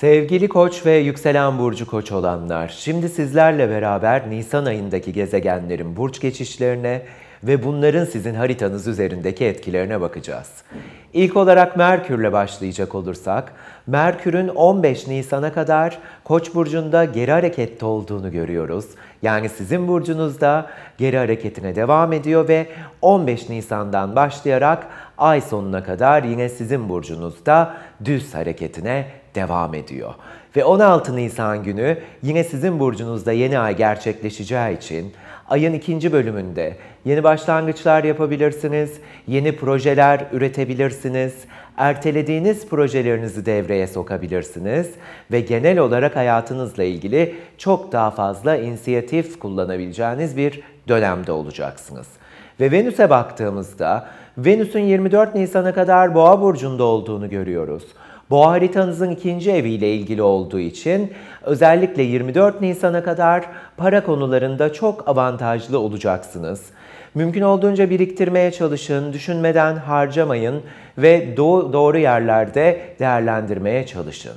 Sevgili Koç ve yükselen burcu Koç olanlar, şimdi sizlerle beraber Nisan ayındaki gezegenlerin burç geçişlerine ve bunların sizin haritanız üzerindeki etkilerine bakacağız. İlk olarak Merkür'le başlayacak olursak, Merkür'ün 15 Nisan'a kadar Koç burcunda geri harekette olduğunu görüyoruz. Yani sizin burcunuzda geri hareketine devam ediyor ve 15 Nisan'dan başlayarak ay sonuna kadar yine sizin burcunuzda düz hareketine devam ediyor. Ve 16 Nisan günü yine sizin burcunuzda yeni ay gerçekleşeceği için ayın ikinci bölümünde yeni başlangıçlar yapabilirsiniz, yeni projeler üretebilirsiniz, ertelediğiniz projelerinizi devreye sokabilirsiniz ve genel olarak hayatınızla ilgili çok daha fazla inisiyatif kullanabileceğiniz bir dönemde olacaksınız. Ve Venüs'e baktığımızda Venüs'ün 24 Nisan'a kadar Boğa burcunda olduğunu görüyoruz. Boğa haritanızın ikinci eviyle ilgili olduğu için özellikle 24 Nisan'a kadar para konularında çok avantajlı olacaksınız. Mümkün olduğunca biriktirmeye çalışın, düşünmeden harcamayın ve doğru yerlerde değerlendirmeye çalışın.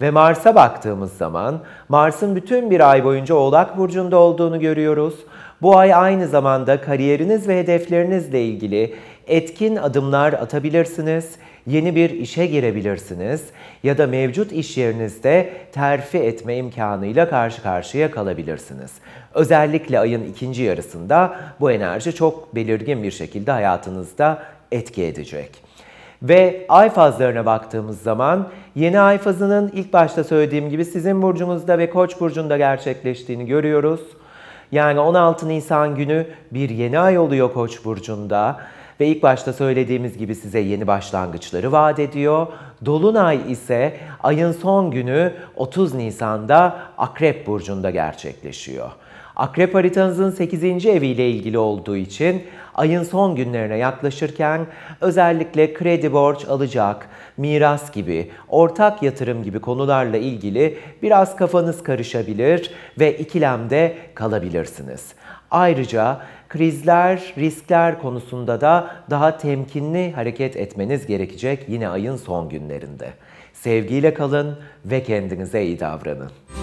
Ve Mars'a baktığımız zaman Mars'ın bütün bir ay boyunca Oğlak Burcu'nda olduğunu görüyoruz. Bu ay aynı zamanda kariyeriniz ve hedeflerinizle ilgili etkin adımlar atabilirsiniz, yeni bir işe girebilirsiniz ya da mevcut iş yerinizde terfi etme imkanıyla karşı karşıya kalabilirsiniz. Özellikle ayın ikinci yarısında bu enerji çok belirgin bir şekilde hayatınızda etki edecek. Ve ay fazlarına baktığımız zaman yeni ay fazının ilk başta söylediğim gibi sizin burcunuzda ve koç burcunda gerçekleştiğini görüyoruz. Yani 16 Nisan günü bir yeni ay oluyor koç burcunda ve ilk başta söylediğimiz gibi size yeni başlangıçları vaat ediyor. Dolunay ise ayın son günü 30 Nisan'da Akrep Burcu'nda gerçekleşiyor. Akrep haritanızın 8. eviyle ilgili olduğu için ayın son günlerine yaklaşırken özellikle kredi borç alacak, miras gibi, ortak yatırım gibi konularla ilgili biraz kafanız karışabilir ve ikilemde kalabilirsiniz. Ayrıca krizler, riskler konusunda da daha temkinli hareket etmeniz gerekecek yine ayın son günlerinde. Sevgiyle kalın ve kendinize iyi davranın.